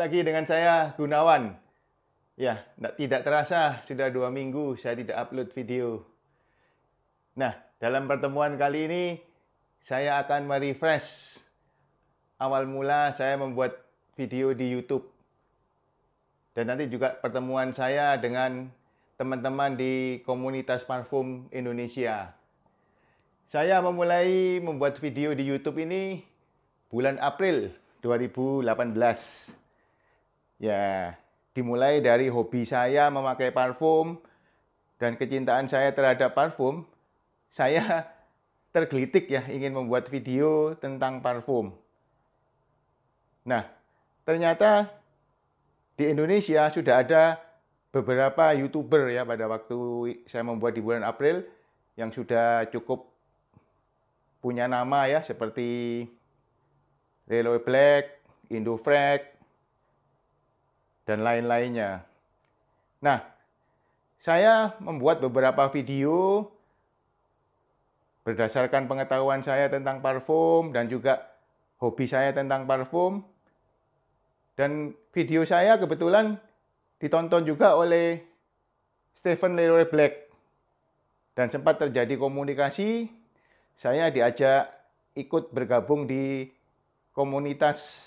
lagi dengan saya Gunawan. Ya, tidak terasa sudah dua minggu saya tidak upload video. Nah, dalam pertemuan kali ini saya akan merefresh. Awal mula saya membuat video di YouTube. Dan nanti juga pertemuan saya dengan teman-teman di komunitas parfum Indonesia. Saya memulai membuat video di YouTube ini bulan April 2018. Ya, dimulai dari hobi saya memakai parfum dan kecintaan saya terhadap parfum, saya tergelitik ya ingin membuat video tentang parfum. Nah, ternyata di Indonesia sudah ada beberapa YouTuber ya pada waktu saya membuat di bulan April yang sudah cukup punya nama ya seperti Relo Black, Indofrag, dan lain-lainnya. Nah, saya membuat beberapa video berdasarkan pengetahuan saya tentang parfum dan juga hobi saya tentang parfum. Dan video saya kebetulan ditonton juga oleh Stephen Leroy Black. Dan sempat terjadi komunikasi, saya diajak ikut bergabung di komunitas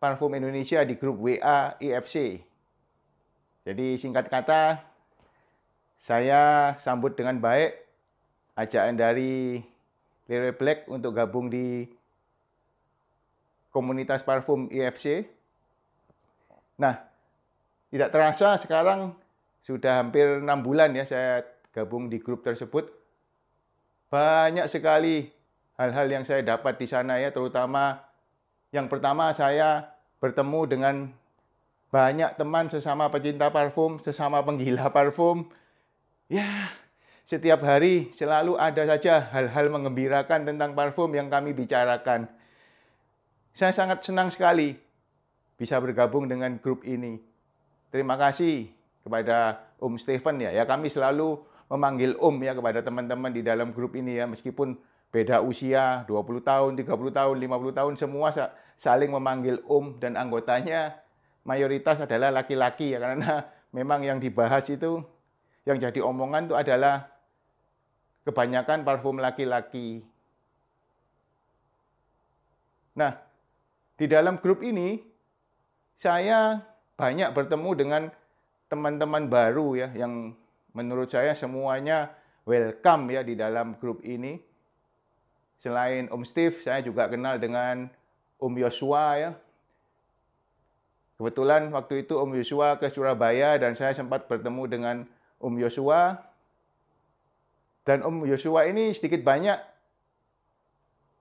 Parfum Indonesia di grup WA IFC. Jadi singkat kata, saya sambut dengan baik ajakan dari Leroy Black untuk gabung di komunitas parfum IFC. Nah, tidak terasa sekarang sudah hampir enam bulan ya saya gabung di grup tersebut. Banyak sekali hal-hal yang saya dapat di sana ya, terutama yang pertama saya bertemu dengan banyak teman sesama pecinta parfum, sesama penggila parfum. Ya, setiap hari selalu ada saja hal-hal mengembirakan tentang parfum yang kami bicarakan. Saya sangat senang sekali bisa bergabung dengan grup ini. Terima kasih kepada Om Stephen ya. Ya kami selalu memanggil Om ya kepada teman-teman di dalam grup ini ya meskipun Beda usia 20 tahun, 30 tahun, 50 tahun semua saling memanggil om um dan anggotanya mayoritas adalah laki-laki ya karena memang yang dibahas itu yang jadi omongan itu adalah kebanyakan parfum laki-laki. Nah, di dalam grup ini saya banyak bertemu dengan teman-teman baru ya yang menurut saya semuanya welcome ya di dalam grup ini. Selain Om Steve, saya juga kenal dengan Om Yosua ya. Kebetulan waktu itu Om Yosua ke Surabaya dan saya sempat bertemu dengan Om Yosua. Dan Om Yosua ini sedikit banyak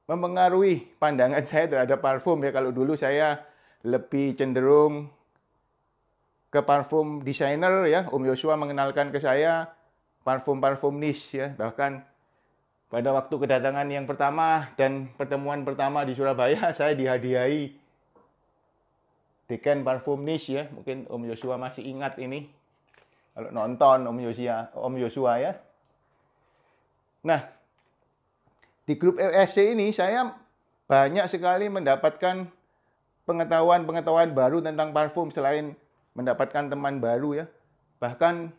mempengaruhi pandangan saya terhadap parfum ya. Kalau dulu saya lebih cenderung ke parfum desainer ya. Om Yosua mengenalkan ke saya parfum-parfum niche ya. Bahkan pada waktu kedatangan yang pertama dan pertemuan pertama di Surabaya, saya dihadiahi Deken Parfum Nish ya. Mungkin Om Yosua masih ingat ini. Kalau nonton Om Yosua, Om Yosua ya. Nah, di grup LFC ini saya banyak sekali mendapatkan pengetahuan-pengetahuan baru tentang parfum selain mendapatkan teman baru ya. Bahkan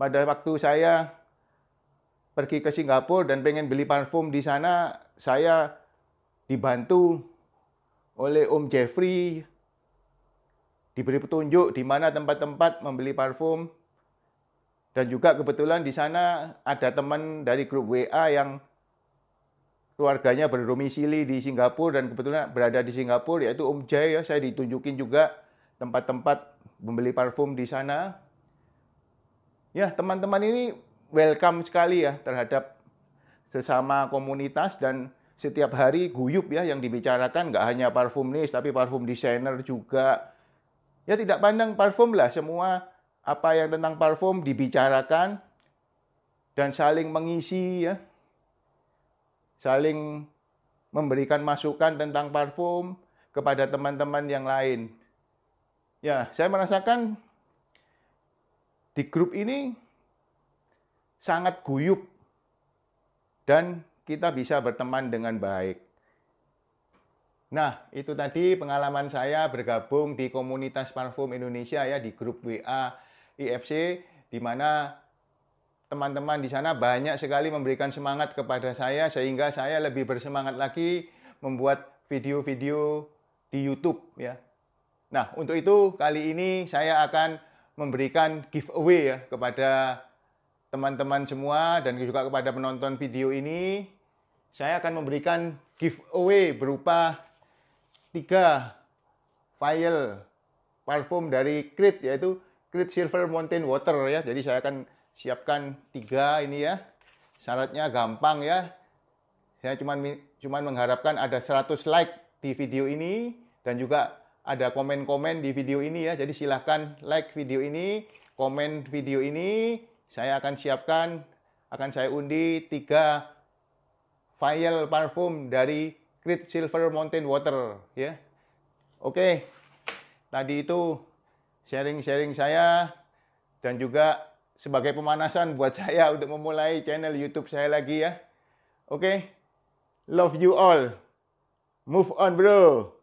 pada waktu saya pergi ke Singapura dan pengen beli parfum di sana, saya dibantu oleh Om Jeffrey diberi petunjuk di mana tempat-tempat membeli parfum dan juga kebetulan di sana ada teman dari grup WA yang keluarganya berdomisili di Singapura dan kebetulan berada di Singapura yaitu Om Jay ya saya ditunjukin juga tempat-tempat membeli parfum di sana. Ya, teman-teman ini welcome sekali ya terhadap sesama komunitas dan setiap hari guyup ya yang dibicarakan nggak hanya parfumnis tapi parfum desainer juga ya tidak pandang parfum lah semua apa yang tentang parfum dibicarakan dan saling mengisi ya saling memberikan masukan tentang parfum kepada teman-teman yang lain ya saya merasakan di grup ini sangat guyup dan kita bisa berteman dengan baik. Nah, itu tadi pengalaman saya bergabung di komunitas parfum Indonesia ya di grup WA IFC di mana teman-teman di sana banyak sekali memberikan semangat kepada saya sehingga saya lebih bersemangat lagi membuat video-video di YouTube ya. Nah, untuk itu kali ini saya akan memberikan giveaway ya kepada teman-teman semua dan juga kepada penonton video ini, saya akan memberikan giveaway berupa tiga file parfum dari Creed yaitu Creed Silver Mountain Water ya. Jadi saya akan siapkan tiga ini ya. Syaratnya gampang ya. Saya cuma cuman mengharapkan ada 100 like di video ini dan juga ada komen-komen di video ini ya. Jadi silahkan like video ini, komen video ini, saya akan siapkan, akan saya undi tiga file parfum dari Creed Silver Mountain Water. Ya, Oke, tadi itu sharing-sharing saya dan juga sebagai pemanasan buat saya untuk memulai channel YouTube saya lagi ya. Oke, love you all. Move on bro.